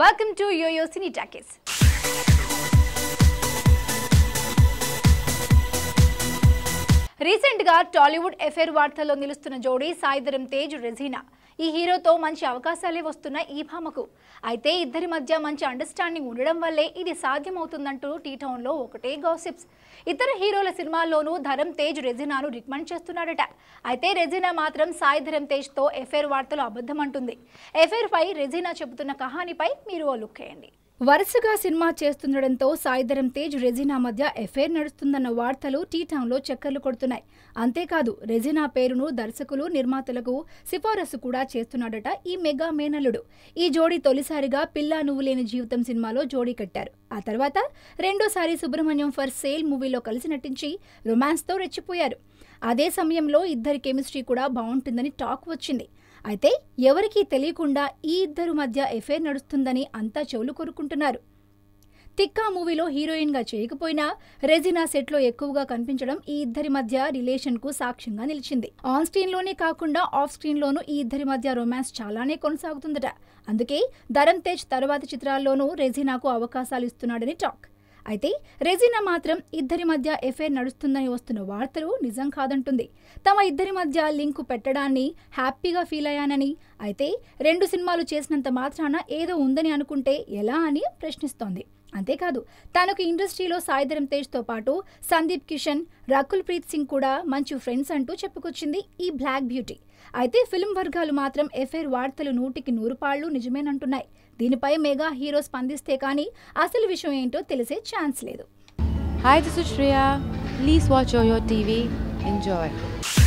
welcome to YOYO Cine Talkies రీసెంట్గా Tollywood affair వార్తల్లో నిలుస్తున్న జోడీ సాయిధరం తేజ్ రెజీనా ఈ హీరోతో మంచి అవకాశాలే వస్తున్నాయి ఈ భామకు అయితే ఇద్దరి మధ్య మంచి అండర్స్టాండింగ్ ఉండడం వల్లే ఇది సాధ్యమవుతుందంటూ టీ టౌన్లో ఒకటే గాసిప్స్ ఇతర హీరోల సినిమాల్లోనూ ధరమ్ తేజ్ రెజినాను రికమెండ్ చేస్తున్నాడట అయితే రెజినా మాత్రం సాయి ధరమ్ తేజ్తో ఎఫ్ఐఆర్ వార్తలు అబద్ధమంటుంది అంటుంది ఎఫ్ఐఆర్పై రెజినా చెబుతున్న కహానిపై మీరు ఓ లుక్ వేయండి వరుసగా సినిమా చేస్తుండడంతో సాయిధరం తేజ్ రెజీనా మధ్య ఎఫైర్ నడుస్తుందన్న వార్తలు టీ టౌన్లో చక్కర్లు కొడుతున్నాయి అంతేకాదు రెజీనా పేరును దర్శకులు నిర్మాతలకు సిఫారసు కూడా చేస్తున్నాడట ఈ మెగా మేనల్లుడు ఈ జోడీ తొలిసారిగా పిల్లా నువ్వు లేని జీవితం సినిమాలో జోడీ కట్టారు ఆ తర్వాత రెండోసారి సుబ్రహ్మణ్యం ఫర్ సేల్ మూవీలో కలిసి నటించి రొమాన్స్తో రెచ్చిపోయారు అదే సమయంలో ఇద్దరి కెమిస్ట్రీ కూడా బాగుంటుందని టాక్ వచ్చింది అయితే ఎవరికీ తెలియకుండా ఈ ఇద్దరు మధ్య ఎఫైర్ నడుస్తుందని అంతా చెవులు కొరుకుంటున్నారు తిక్కా మూవీలో హీరోయిన్గా చేయకపోయినా రెజినా సెట్లో ఎక్కువగా కనిపించడం ఈ ఇద్దరి మధ్య రిలేషన్కు సాక్ష్యంగా నిలిచింది ఆన్ స్క్రీన్లోనే కాకుండా ఆఫ్ స్క్రీన్లోనూ ఈ ఇద్దరి మధ్య రొమాన్స్ చాలానే కొనసాగుతుందట అందుకే ధరమ్ తేజ్ తర్వాత చిత్రాల్లోనూ రెజినాకు అవకాశాలు ఇస్తున్నాడని టాక్ అయితే రెజీనా మాత్రం ఇద్దరి మధ్య ఎఫైర్ నడుస్తుందని వస్తున్న వార్తలు నిజం కాదంటుంది తమ ఇద్దరి మధ్య లింకు పెట్టడాన్ని హ్యాపీగా ఫీల్ అయ్యానని అయితే రెండు సినిమాలు చేసినంత మాత్రాన ఏదో ఉందని అనుకుంటే ఎలా అని ప్రశ్నిస్తోంది అంతేకాదు తనకు ఇండస్ట్రీలో సాయిధరం తేజ్తో పాటు సందీప్ కిషన్ రకుల్ ప్రీత్ సింగ్ కూడా మంచి ఫ్రెండ్స్ అంటూ చెప్పుకొచ్చింది ఈ బ్లాక్ బ్యూటీ అయితే ఫిల్మ్ వర్గాలు మాత్రం ఎఫ్ఐఆర్ వార్తలు నూటికి నూరు పాళ్లు నిజమేనంటున్నాయి దీనిపై మెగా హీరో స్పందిస్తే కానీ అసలు విషయం ఏంటో తెలిసే ఛాన్స్ లేదు hi this Shreya please watch your TV enjoy